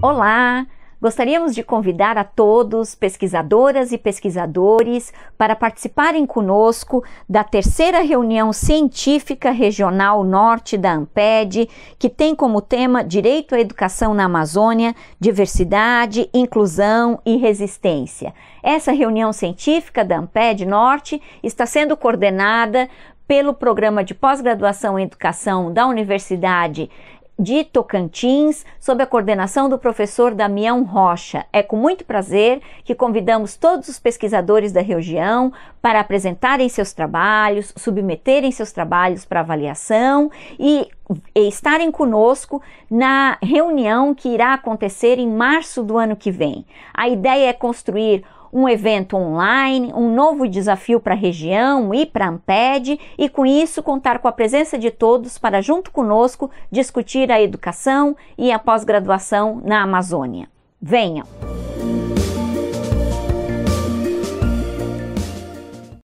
Olá! Gostaríamos de convidar a todos, pesquisadoras e pesquisadores, para participarem conosco da terceira reunião científica regional norte da AMPED, que tem como tema Direito à Educação na Amazônia, Diversidade, Inclusão e Resistência. Essa reunião científica da AMPED Norte está sendo coordenada pelo programa de pós-graduação em educação da Universidade de Tocantins, sob a coordenação do professor Damião Rocha. É com muito prazer que convidamos todos os pesquisadores da região para apresentarem seus trabalhos, submeterem seus trabalhos para avaliação e, e estarem conosco na reunião que irá acontecer em março do ano que vem. A ideia é construir um evento online, um novo desafio para a região e para a Amped, e com isso contar com a presença de todos para, junto conosco, discutir a educação e a pós-graduação na Amazônia. Venham!